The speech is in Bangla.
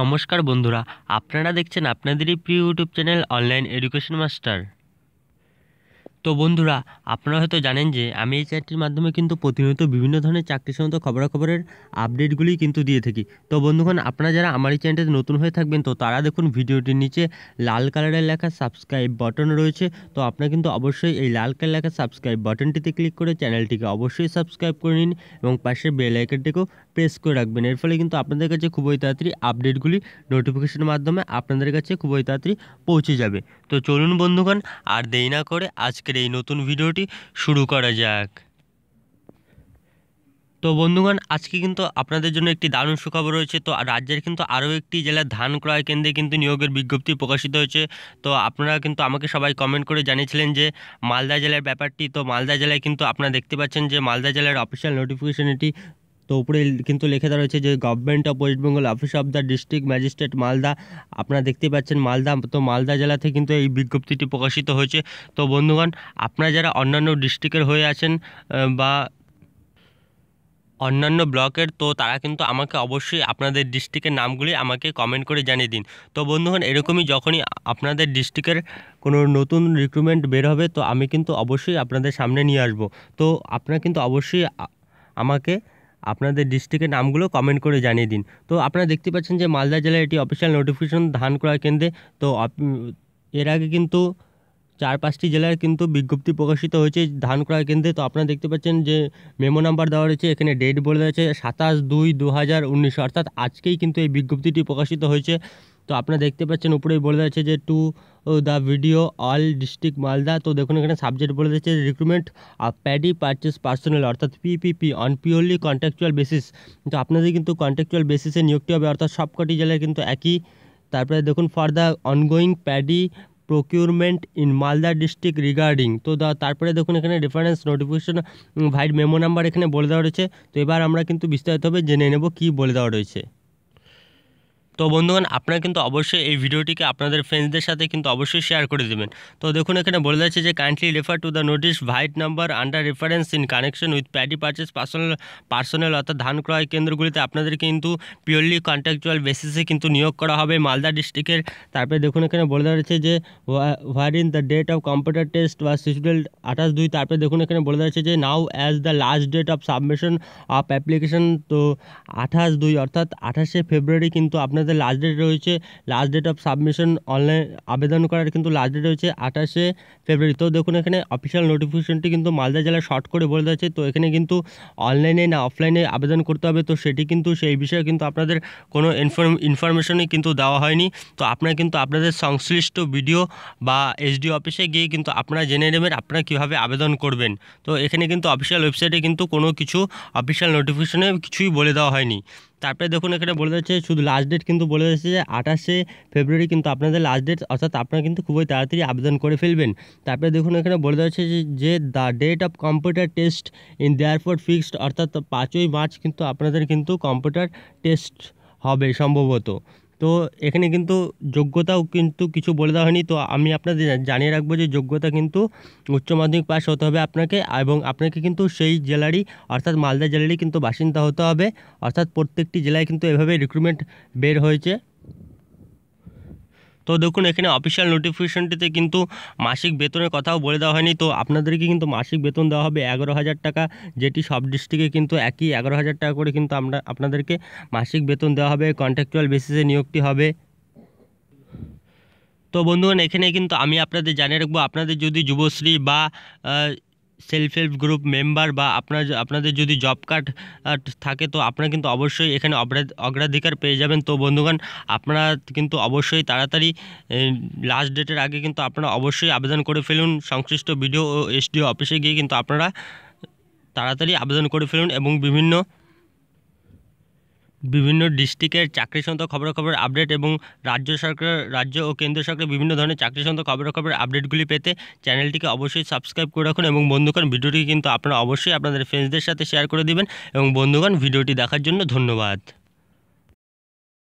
নমস্কার বন্ধুরা আপনারা দেখছেন আপনাদেরই প্রিয় YouTube channel online education master তো বন্ধুরা আপনারা হয়তো জানেন যে আমি এই চ্যাটটির মাধ্যমে কিন্তু প্রতিনিয়ত বিভিন্ন ধরনের চাকরি সংক্রান্ত খবরাখবরের আপডেটগুলি কিন্তু দিয়ে থাকি তো বন্ধুগণ আপনারা যারা আমার এই চ্যানেলটিতে নতুন হয়ে থাকবেন তো তারা দেখুন ভিডিওটির নিচে লাল কালারের লেখা সাবস্ক্রাইব বাটন রয়েছে তো আপনারা কিন্তু অবশ্যই এই লাল কালার লেখা সাবস্ক্রাইব বাটনটিতে ক্লিক করে চ্যানেলটিকে অবশ্যই সাবস্ক্রাইব করে নিন এবং পাশে বেল আইকনটিকেও প্রেস করে রাখবেন এর ফলে কিন্তু আপনাদের কাছে খুবই তাড়াতাড়ি আপডেটগুলি নোটিফিকেশনের মাধ্যমে আপনাদের কাছে খুবই তাড়াতাড়ি পৌঁছে যাবে তো চলুন বন্ধুগণ আর দেরি না করে আজকের এই নতুন ভিডিওটি শুরু করা যাক তো বন্ধুগণ আজকে কিন্তু আপনাদের জন্য একটি দারুণ সুখবর রয়েছে তো রাজ্যের কিন্তু আরও একটি জেলার ধান ক্রয় কেন্দ্রে কিন্তু নিয়োগের বিজ্ঞপ্তি প্রকাশিত হয়েছে তো আপনারা কিন্তু আমাকে সবাই কমেন্ট করে জানিয়েছিলেন যে মালদা জেলার ব্যাপারটি তো মালদা জেলায় কিন্তু আপনারা দেখতে পাচ্ছেন যে মালদা জেলার অফিসিয়াল নোটিফিকেশন এটি তো উপরে কিন্তু লিখে দেওয়া রয়েছে যে government of West Bengal office of the district magistrate Malda আপনারা দেখতে পাচ্ছেন মালদা তো মালদা জেলাতে কিন্তু এই বিজ্ঞপ্তিটি প্রকাশিত হয়েছে তো বন্ধুগণ আপনারা যারা অন্যান্য ডিস্ট্রিক্টের হয়ে আছেন বা অন্যান্য ব্লকের তো তারা কিন্তু আমাকে অবশ্যই আপনাদের ডিস্ট্রিক্টের নামগুলি আমাকে কমেন্ট করে জানিয়ে দিন তো বন্ধুগণ এরকমই যখনই আপনাদের ডিস্ট্রিক্টের কোনো নতুন রিক্রুটমেন্ট বের হবে তো আমি কিন্তু অবশ্যই আপনাদের সামনে নিয়ে আসব তো আপনারা কিন্তু অবশ্যই আমাকে আপনাদের ডিস্ট্রিক্টের নামগুলো কমেন্ট করে জানিয়ে দিন তো আপনারা দেখতে পাচ্ছেন যে মালদা জেলায় এটি অফিসিয়াল নোটিফিকেশন ধান ক্রয় কেন্দ্রে তো এর আগে কিন্তু চার পাঁচটি জেলার কিন্তু বিজ্ঞপ্তি প্রকাশিত হয়েছে ধান ক্রয় কেন্দ্রে তো আপনারা দেখতে পাচ্ছেন যে মেমো নাম্বার দেওয়া রয়েছে এখানে ডেট বলে রয়েছে সাতাশ দুই দু হাজার উনিশ অর্থাৎ আজকেই কিন্তু এই বিজ্ঞপ্তিটি প্রকাশিত হয়েছে তো আপনারা দেখতে পাচ্ছেন উপরেই বলে রয়েছে যে to the BDO all district Malda তো দেখুন এখানে সাবজেক্ট বলে দিচ্ছে রিক্রুটমেন্ট আর প্যাডি পারচেস পার্সোনাল অর্থাৎ PPP on purely contractual basis তো আপনাদের কিন্তু কন্ট্রাকচুয়াল বেসিসে নিয়োগটি হবে অর্থাৎ সবকটি জেলায় কিন্তু একই তারপরে দেখুন for the ongoing paddy procurement in Malda district regarding তো তারপরে দেখুন এখানে reference notification vide memo number এখানে বলে দেওয়া রয়েছে তো এবার আমরা কিন্তু বিস্তারিতভাবে জেনে নেব কী বলে দেওয়া রয়েছে তো বন্ধুগণ আপনারা কিন্তু অবশ্যই এই ভিডিওটিকে আপনাদের ফ্রেন্ডসদের সাথে কিন্তু অবশ্যই শেয়ার করে দেবেন তো দেখুন এখানে বলে যাচ্ছে যে kindly refer to the notice vide number under reference in connection with paddy purchase personnel personnel অর্থাৎ ধান ক্রয় কেন্দ্রগুলিতে আপনাদের কিন্তু পিওরলি কন্ট্রাকচুয়াল বেসিসে কিন্তু নিয়োগ করা হবে মালদা ডিস্ট্রিক্টের তারপরে দেখুন এখানে বলে যাচ্ছে যে where in the date of computer test বা শিডিউল আঠাশ দুই তারপরে দেখুন এখানে বলে যাচ্ছে যে now as the last date of submission of application তো আঠাশ দুই অর্থাৎ আঠাশে ফেব্রুয়ারি কিন্তু আপনার আপনাদের লাস্ট ডেট রয়েছে last date of submission online আবেদন করার কিন্তু লাস্ট ডেট রয়েছে আঠাশে ফেব্রুয়ারি তো দেখুন এখানে অফিসিয়াল নোটিফিকেশনটি কিন্তু মালদা জেলা শর্ট করে বলে দিয়েছে তো এখানে কিন্তু অনলাইনে না অফলাইনে আবেদন করতে হবে তো সেটি কিন্তু সেই বিষয়ে কিন্তু আপনাদের কোনো ইনফরমেশনই কিন্তু দেওয়া হয়নি তো আপনারা কিন্তু আপনাদের সংশ্লিষ্ট ভিডিও বা এসডি অফিসে গিয়ে কিন্তু আপনারা জেনে নেবেন আপনারা কীভাবে আবেদন করবেন তো এখানে কিন্তু অফিসিয়াল ওয়েবসাইটে কিন্তু কোনো কিছু অফিসিয়াল নোটিফিকেশনে কিছুই বলে দেওয়া হয়নি তারপরে দেখুন এখানে বলে দিচ্ছে শুধু লাস্ট ডেট কিন্তু বলে দিচ্ছে যে আঠাশে ফেব্রুয়ারি কিন্তু আপনাদের লাস্ট ডেট অর্থাৎ আপনারা কিন্তু খুবই তাড়াতাড়ি আবেদন করে ফেলবেন তারপরে দেখুন এখানে বলে দেওয়া হচ্ছে যে the date of computer test in দেয়ারপোর্ট ফিক্সড অর্থাৎ পাঁচই মার্চ কিন্তু আপনাদের কিন্তু কম্পিউটার টেস্ট হবে সম্ভবত তো এখানে কিন্তু যোগ্যতাও কিন্তু কিছু বলে দেওয়া হয়নি তো আমি আপনাদের জানিয়ে রাখবো যে যোগ্যতা কিন্তু উচ্চ মাধ্যমিক পাশ হতে হবে আপনাকে এবং আপনাকে কিন্তু সেই জেলারই অর্থাৎ মালদা জেলারই কিন্তু বাসিন্দা হতে হবে অর্থাৎ প্রত্যেকটি জেলায় কিন্তু এভাবে রিক্রুটমেন্ট বের হয়েছে তো দেখুন এখানে অফিসিয়াল নোটিফিকেশনটিতে কিন্তু মাসিক বেতনের কথাও বলে দেওয়া হয়নি তো আপনাদেরকে কিন্তু মাসিক বেতন দেওয়া হবে এগারো হাজার টাকা যেটি সব ডিস্ট্রিক্টে কিন্তু একই এগারো হাজার টাকা করে কিন্তু আমরা আপনাদেরকে মাসিক বেতন দেওয়া হবে কন্ট্রাকচুয়াল বেসিসে নিয়োগটি হবে তো বন্ধুগণ এখানে কিন্তু আমি আপনাদের জানিয়ে রাখবো আপনাদের যদি যুবশ্রী বা সেলফ হেল্প গ্রুপ মেম্বার বা আপনার আপনাদের যদি জব কার্ড থাকে তো আপনারা কিন্তু অবশ্যই এখানে অগ্রাধিকার পেয়ে যাবেন তো বন্ধুগণ আপনারা কিন্তু অবশ্যই তাড়াতাড়ি লাস্ট ডেটের আগে কিন্তু আপনারা অবশ্যই আবেদন করে ফেলুন সংশ্লিষ্ট বিডিও ও এসডিও অফিসে গিয়ে কিন্তু আপনারা তাড়াতাড়ি আবেদন করে ফেলুন এবং বিভিন্ন বিভিন্ন ডিস্ট্রিক্টের চাকরি সংক্রান্ত খবরাখবর আপডেট এবং রাজ্য সরকার রাজ্য ও কেন্দ্র সরকারের বিভিন্ন ধরনের চাকরি সংক্রান্ত খবর আপডেটগুলি পেতে চ্যানেলটিকে অবশ্যই সাবস্ক্রাইব করে রাখুন এবং বন্ধুগণ ভিডিওটি কিন্তু আপনারা অবশ্যই আপনাদের ফ্রেন্ডসদের সাথে শেয়ার করে দিবেন এবং বন্ধুগণ ভিডিওটি দেখার জন্য ধন্যবাদ